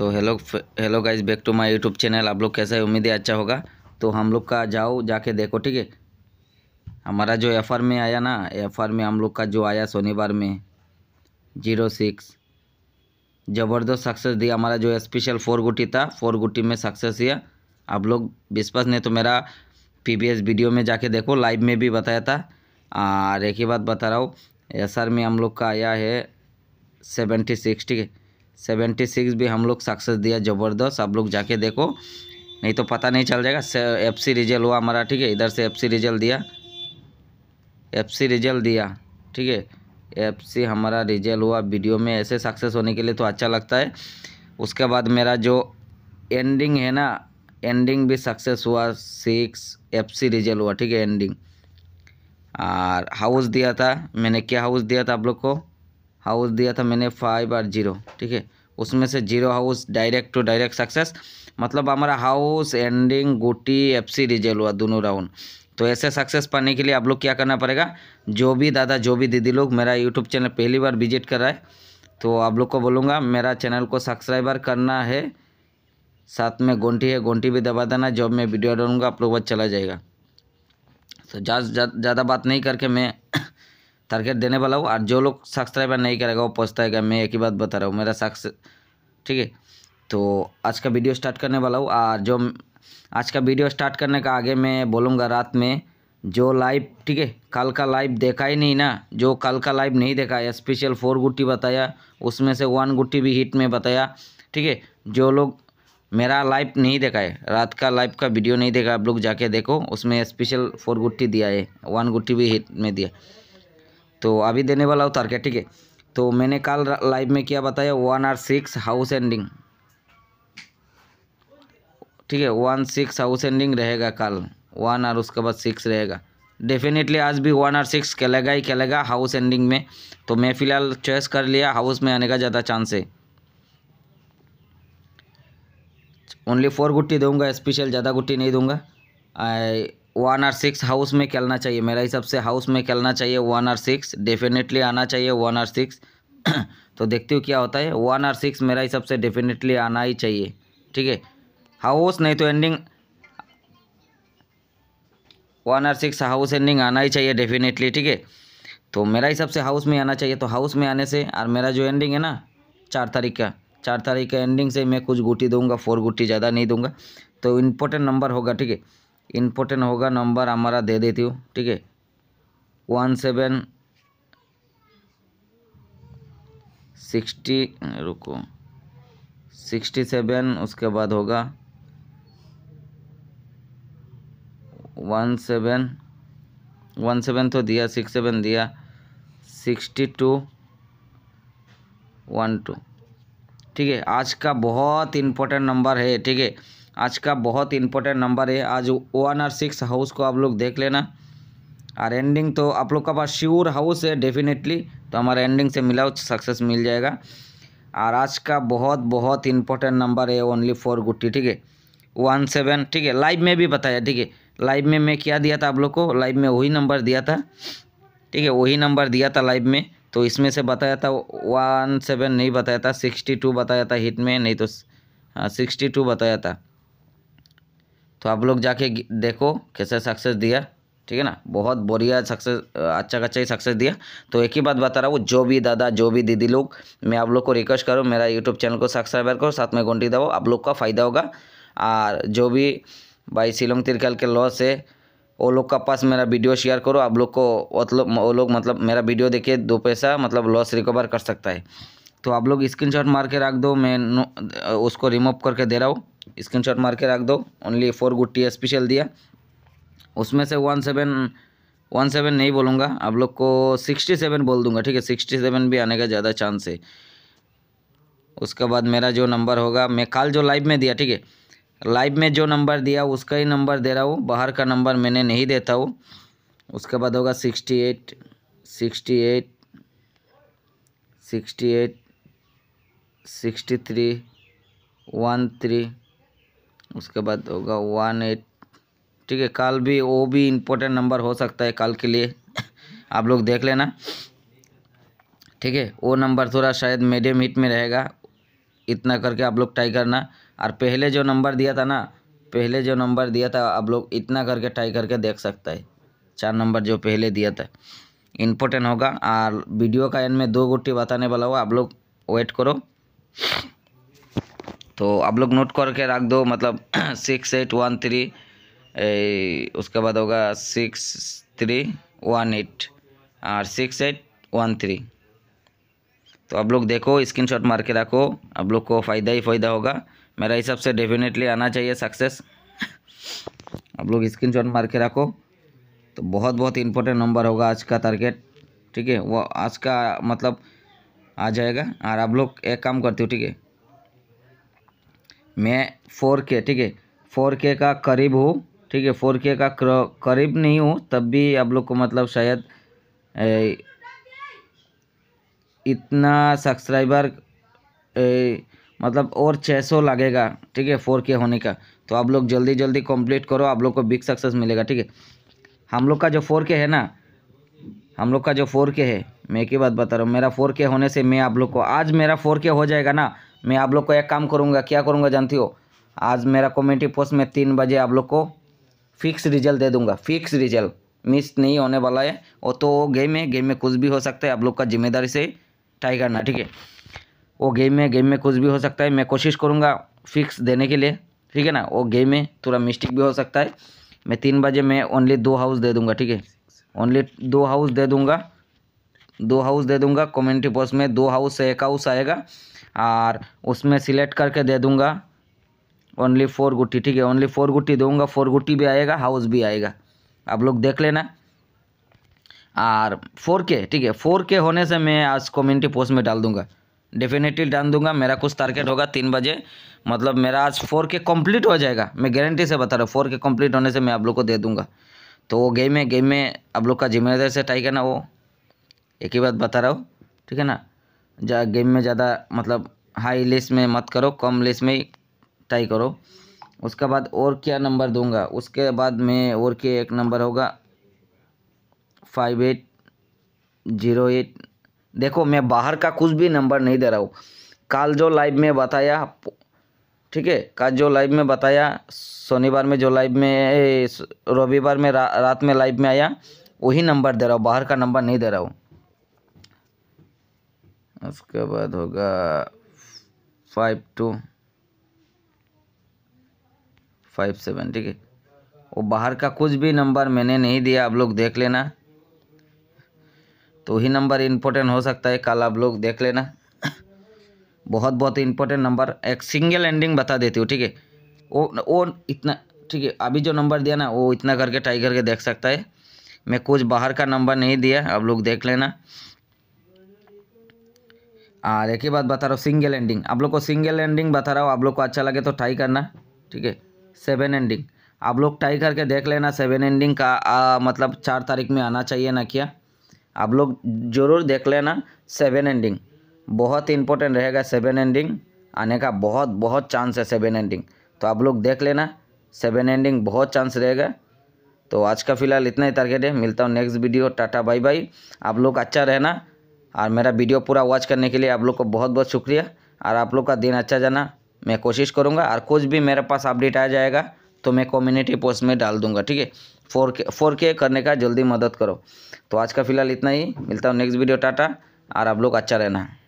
तो hello hello guys back to my YouTube channel आप लोग कैसे उम्मीद है अच्छा होगा तो हम लोग का जाओ जाके देखो ठीक है हमारा जो एफ में आया ना एफ में हम लोग का जो आया शनिवार में जीरो सिक्स ज़बरदस्त सक्सेस दिया हमारा जो स्पेशल फोर गुटी था फोर गुटी में सक्सेस दिया आप लोग विश्वास नहीं तो मेरा पी वीडियो में जाके देखो लाइव में भी बताया था और एक ही बात बता रहा हूँ एस में हम लोग का आया है सेवेंटी सिक्स ठीक है सेवेंटी सिक्स भी हम लोग सक्सेस दिया ज़बरदस्त आप लोग जाके देखो नहीं तो पता नहीं चल जाएगा एफ सी रिजल्ट हुआ हमारा ठीक है इधर से एफ सी रिजल्ट दिया एफ सी रिजल्ट दिया ठीक है एफ सी हमारा रिजल्ट हुआ वीडियो में ऐसे सक्सेस होने के लिए तो अच्छा लगता है उसके बाद मेरा जो एंडिंग है ना एंडिंग भी सक्सेस हुआ सिक्स एफ सी रिजल्ट हुआ ठीक है एंडिंग और हाउस दिया था मैंने क्या हाउस दिया था आप लोग को हाउस दिया था मैंने फाइव और जीरो ठीक है उसमें से zero house direct to direct success मतलब हमारा हाउस एंडिंग गोटी एफसी रिजल्ट हुआ दोनों राउंड तो ऐसे सक्सेस पाने के लिए आप लोग क्या करना पड़ेगा जो भी दादा जो भी दीदी लोग मेरा यूट्यूब चैनल पहली बार विजिट कर रहा है तो आप लोग को बोलूँगा मेरा चैनल को सब्सक्राइबर करना है साथ में गोंटी है गोंटी भी दबा देना जब मैं वीडियो डालूँगा आप लोग बस चला जाएगा तो ज़्यादा जा, जा, बात नहीं करके मैं टारगेट देने वाला हूँ और जो लोग सब्सक्राइबर नहीं करेगा वो पछताएगा मैं एक ही बात बता रहा हूँ मेरा सक्स ठीक है तो आज का वीडियो स्टार्ट करने वाला हूँ और जो आज का वीडियो स्टार्ट करने का आगे मैं बोलूँगा रात में जो लाइव ठीक है कल का लाइव देखा ही नहीं ना जो कल का लाइव नहीं देखा है स्पेशल फोर गुट्टी बताया उसमें से वन गुट्टी भी हिट में बताया ठीक है जो लोग मेरा लाइव नहीं देखा है रात का लाइव का वीडियो नहीं देखा आप लोग जाके देखो उसमें स्पेशल फोर गुट्टी दिया है वन गुट्टी भी हिट में दिया तो अभी देने वाला उतार के ठीक है तो मैंने कल लाइव में क्या बताया one R six house ending ठीक है वन सिक्स हाउस एंडिंग रहेगा कल वन और उसके बाद सिक्स रहेगा डेफिनेटली आज भी वन आर सिक्स खेलेगा ही खेलेगा हाउस एंडिंग में तो मैं फ़िलहाल चॉइस कर लिया हाउस में आने का ज़्यादा चांस है ओनली फोर गुट्टी दूंगा स्पेशल ज़्यादा गुट्टी नहीं दूंगा वन आर सिक्स हाउस में खेलना चाहिए मेरा हिसाब से हाउस में खेलना चाहिए वन आर सिक्स डेफिनेटली आना चाहिए वन आर सिक्स तो देखते हो क्या होता है वन आर सिक्स मेरा हिसाब से डेफिनेटली आना ही चाहिए ठीक है हाउस नहीं तो ending one R six house ending आना ही चाहिए डेफिनेटली ठीक है तो मेरा हिसाब से हाउस में आना चाहिए तो हाउस में आने से और मेरा जो एंडिंग है ना चार तारीख का चार तारीख का एंडिंग से मैं कुछ गुटी दूंगा फोर गुटी ज़्यादा नहीं दूंगा तो इम्पोर्टेंट नंबर होगा ठीक है इम्पोर्टेंट होगा नंबर हमारा दे देती हूँ ठीक है वन सेवन सिक्सटी रुको सिक्सटी सेवन उसके बाद होगा वन सेवन वन सेवन तो दिया सिक्स सेवन दिया सिक्सटी टू वन टू ठीक है आज का बहुत इम्पोर्टेंट नंबर है ठीक है आज का बहुत इंपॉर्टेंट नंबर है आज वन और सिक्स हाउस को आप लोग देख लेना और एंडिंग तो आप लोग का पास श्योर हाउस है डेफिनेटली तो हमारा एंडिंग से मिला सक्सेस मिल जाएगा और आज का बहुत बहुत इंपॉर्टेंट नंबर है ओनली फोर गुट्टी ठीक है वन सेवन ठीक है लाइव में भी बताया ठीक है लाइव में मैं क्या दिया था आप लोग को लाइव में वही नंबर दिया था ठीक है वही नंबर दिया था लाइव में तो इसमें से बताया था वन सेवन नहीं बताया था सिक्सटी टू बताया था हिट में नहीं तो सिक्सटी हाँ, टू बताया था तो आप लोग जाके देखो कैसे सक्सेस दिया ठीक है ना बहुत बढ़िया सक्सेस अच्छा अच्छा ही सक्सेस दिया तो एक ही बात बता रहा हूँ जो भी दादा जो भी दीदी लोग मैं आप लोग को रिक्वेस्ट करूँ मेरा यूट्यूब चैनल को सब्सक्राइबर करो साथ में घंटी दबाओ आप लोग का फ़ायदा होगा और जो भी भाई शिलोंग तिरकल के लॉस है वो लोग का पास मेरा वीडियो शेयर करो आप लोग को मतलब वो लोग मतलब मेरा वीडियो देखिए दो पैसा मतलब लॉस रिकवर कर सकता है तो आप लोग स्क्रीनशॉट मार के रख दो मैं उसको रिमूव करके दे रहा हूँ स्क्रीनशॉट मार के रख दो ओनली फोर गुड टी दिया उसमें से वन सेवन वन सेवन नहीं बोलूँगा आप लोग को सिक्सटी सेवन बोल दूँगा ठीक है सिक्सटी सेवन भी आने का ज़्यादा चांस है उसके बाद मेरा जो नंबर होगा मैं कल जो लाइव में दिया ठीक है लाइव में जो नंबर दिया उसका ही नंबर दे रहा हूँ बाहर का नंबर मैंने नहीं देता हूँ उसके बाद होगा sixty eight sixty eight sixty eight sixty three one three उसके बाद होगा वन एट ठीक है कल भी वो भी इम्पोर्टेंट नंबर हो सकता है कल के लिए आप लोग देख लेना ठीक है वो नंबर थोड़ा शायद मीडियम हिट में रहेगा इतना करके आप लोग ट्राई करना और पहले जो नंबर दिया था ना पहले जो नंबर दिया था आप लोग इतना करके ट्राई करके देख सकता है चार नंबर जो पहले दिया था इम्पोर्टेंट होगा और वीडियो का एंड में दो गुट्टी बताने वाला हो आप लोग वेट करो तो आप लोग नोट करके रख दो मतलब सिक्स एट वन थ्री उसके बाद होगा सिक्स थ्री वन एट और सिक्स एट वन थ्री तो आप लोग देखो स्क्रीनशॉट मार के रखो आप लोग को फ़ायदा ही फ़ायदा होगा मेरा हिसाब से डेफिनेटली आना चाहिए सक्सेस आप लोग स्क्रीनशॉट मार के रखो तो बहुत बहुत इंपॉर्टेंट नंबर होगा आज का टारगेट ठीक है वो आज का मतलब आ जाएगा और आप लोग एक काम करते हो ठीक है मैं फोर के ठीक है फोर के का करीब हूँ ठीक है फोर के का करीब नहीं हूँ तब भी आप लोग को मतलब शायद ए, इतना सब्सक्राइबर मतलब और छः सौ लगेगा ठीक है फोर के होने का तो आप लोग जल्दी जल्दी कंप्लीट करो आप लोग को बिग सक्सेस मिलेगा ठीक है हम लोग का जो फोर के है ना हम लोग का जो फोर के है मैं एक ही बात बता रहा हूँ मेरा फोर के होने से मैं आप लोग को आज मेरा फोर के हो जाएगा ना मैं आप लोग को एक काम करूँगा क्या करूँगा जानती हो आज मेरा कमेटी पोस्ट में तीन बजे आप लोग को फिक्स रिजल्ट दे दूँगा फिक्स रिजल्ट मिस नहीं होने वाला है वो तो गेम है गेम में कुछ भी हो सकता है आप लोग का जिम्मेदारी से ट्राई करना ठीक है वो गेम में गेम में कुछ भी हो सकता है मैं कोशिश करूँगा फिक्स देने के लिए ठीक है ना वो गेम में थोड़ा मिस्टेक भी हो सकता है मैं तीन बजे मैं ओनली दो हाउस दे दूँगा ठीक है ओनली दो हाउस दे दूँगा दो हाउस दे दूँगा कम्युनिटी पोस्ट में दो हाउस से एक हाउस आएगा और उसमें सिलेक्ट करके दे दूंगा ओनली फोर गुट्टी ठीक है ओनली फोर गुट्टी दूँगा फोर गुट्टी भी आएगा हाउस भी आएगा आप लोग देख लेना और फोर के ठीक है फोर के होने से मैं आज कम्युनिटी पोस्ट में डाल दूँगा डेफिनेटली डाल दूंगा मेरा कुछ टारगेट होगा तीन बजे मतलब मेरा आज फोर के कम्प्लीट हो जाएगा मैं गारंटी से बता रहा हूँ फोर के कम्प्लीट होने से मैं आप लोग को दे दूंगा तो वो गेम है गेम में आप लोग का जिम्मेदारी से टाइगर ना वो एक ही बात बता रहा हूँ ठीक है ना जा गेम में ज़्यादा मतलब हाई लेस में मत करो कम लेस में ही ट्राई करो उसके बाद और क्या नंबर दूंगा उसके बाद में और के एक नंबर होगा फाइव एट जीरो एट देखो मैं बाहर का कुछ भी नंबर नहीं दे रहा हूँ काल जो लाइव में बताया ठीक है काल जो लाइव में बताया शनिवार में जो लाइव में रविवार में रा, रात में लाइव में आया वही नंबर दे रहा हूँ बाहर का नंबर नहीं दे रहा हूँ उसके बाद होगा फाइव टू फाइव सेवन ठीक है वो बाहर का कुछ भी नंबर मैंने नहीं दिया आप लोग देख लेना तो ही नंबर इम्पोर्टेंट हो सकता है कल आप लोग देख लेना बहुत बहुत इम्पोर्टेंट नंबर एक सिंगल एंडिंग बता देती हूँ ठीक है वो वो इतना ठीक है अभी जो नंबर दिया ना वो इतना करके ट्राई के देख सकता है मैं कुछ बाहर का नंबर नहीं दिया आप लोग देख लेना और एक ही बात बता रहा हूँ सिंगल एंडिंग आप लोग को सिंगल एंडिंग बता रहा हूँ आप लोग को अच्छा लगे तो ट्राई करना ठीक है सेवन एंडिंग आप लोग ट्राई करके देख लेना सेवन एंडिंग का आ, मतलब चार तारीख में आना चाहिए ना क्या आप लोग ज़रूर देख लेना सेवन एंडिंग बहुत इंपॉर्टेंट रहेगा सेवन एंडिंग आने का बहुत बहुत चांस है सेवन एंडिंग तो आप लोग देख लेना सेवन एंडिंग बहुत चांस रहेगा तो आज का फ़िलहाल इतना ही टारगेट है मिलता हूँ next video tata bye bye आप लोग अच्छा रहना और मेरा वीडियो पूरा वॉच करने के लिए आप लोग को बहुत बहुत शुक्रिया और आप लोग का दिन अच्छा जाना मैं कोशिश करूँगा और कुछ भी मेरे पास अपडेट आ जाएगा तो मैं कम्युनिटी पोस्ट में डाल दूँगा ठीक है फोर के फोर के करने का जल्दी मदद करो तो आज का फिलहाल इतना ही मिलता हूँ नेक्स्ट वीडियो टाटा और आप लोग अच्छा रहना